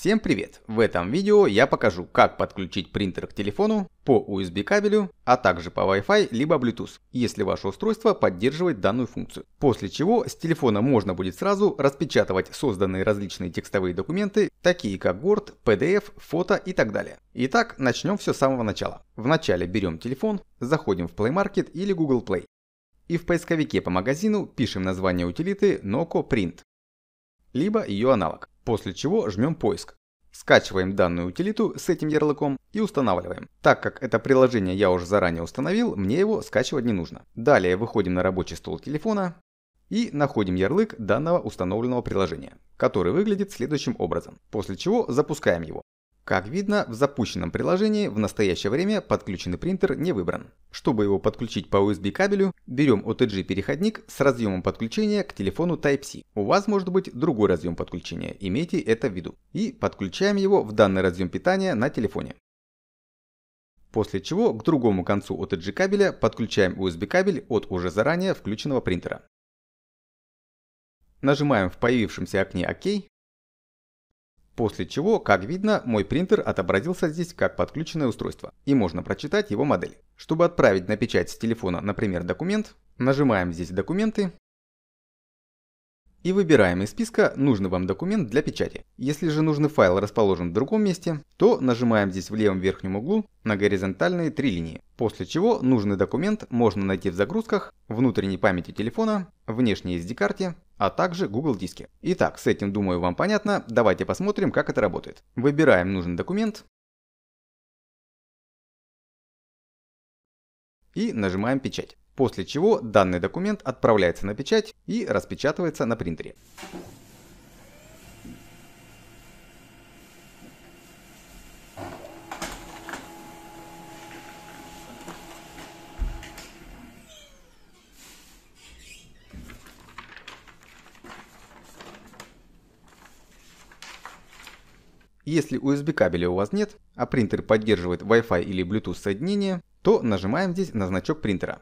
Всем привет! В этом видео я покажу, как подключить принтер к телефону по USB кабелю, а также по Wi-Fi либо Bluetooth, если ваше устройство поддерживает данную функцию. После чего с телефона можно будет сразу распечатывать созданные различные текстовые документы, такие как Word, PDF, фото и так далее. Итак, начнем все с самого начала. Вначале берем телефон, заходим в Play Market или Google Play. И в поисковике по магазину пишем название утилиты Noco Print, либо ее аналог после чего жмем поиск. Скачиваем данную утилиту с этим ярлыком и устанавливаем. Так как это приложение я уже заранее установил, мне его скачивать не нужно. Далее выходим на рабочий стол телефона и находим ярлык данного установленного приложения, который выглядит следующим образом, после чего запускаем его. Как видно, в запущенном приложении в настоящее время подключенный принтер не выбран. Чтобы его подключить по USB кабелю, берем OTG-переходник с разъемом подключения к телефону Type-C. У вас может быть другой разъем подключения, имейте это в виду. И подключаем его в данный разъем питания на телефоне. После чего к другому концу OTG кабеля подключаем USB кабель от уже заранее включенного принтера. Нажимаем в появившемся окне ОК После чего, как видно, мой принтер отобразился здесь как подключенное устройство, и можно прочитать его модель. Чтобы отправить на печать с телефона, например, документ, нажимаем здесь «Документы», и выбираем из списка нужный вам документ для печати. Если же нужный файл расположен в другом месте, то нажимаем здесь в левом верхнем углу на горизонтальные три линии, после чего нужный документ можно найти в загрузках, внутренней памяти телефона, внешней SD-карте, а также Google диски. Итак, с этим, думаю, вам понятно. Давайте посмотрим, как это работает. Выбираем нужный документ. И нажимаем печать. После чего данный документ отправляется на печать и распечатывается на принтере. Если USB кабеля у вас нет, а принтер поддерживает Wi-Fi или Bluetooth соединение, то нажимаем здесь на значок принтера.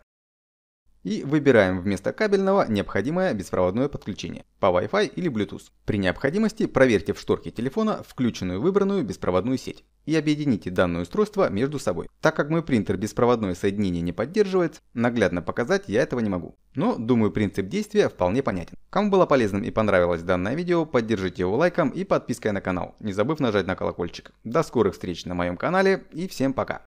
И выбираем вместо кабельного необходимое беспроводное подключение по Wi-Fi или Bluetooth. При необходимости проверьте в шторке телефона включенную выбранную беспроводную сеть и объедините данное устройство между собой. Так как мой принтер беспроводное соединение не поддерживает, наглядно показать я этого не могу. Но думаю принцип действия вполне понятен. Кому было полезным и понравилось данное видео, поддержите его лайком и подпиской на канал, не забыв нажать на колокольчик. До скорых встреч на моем канале и всем пока.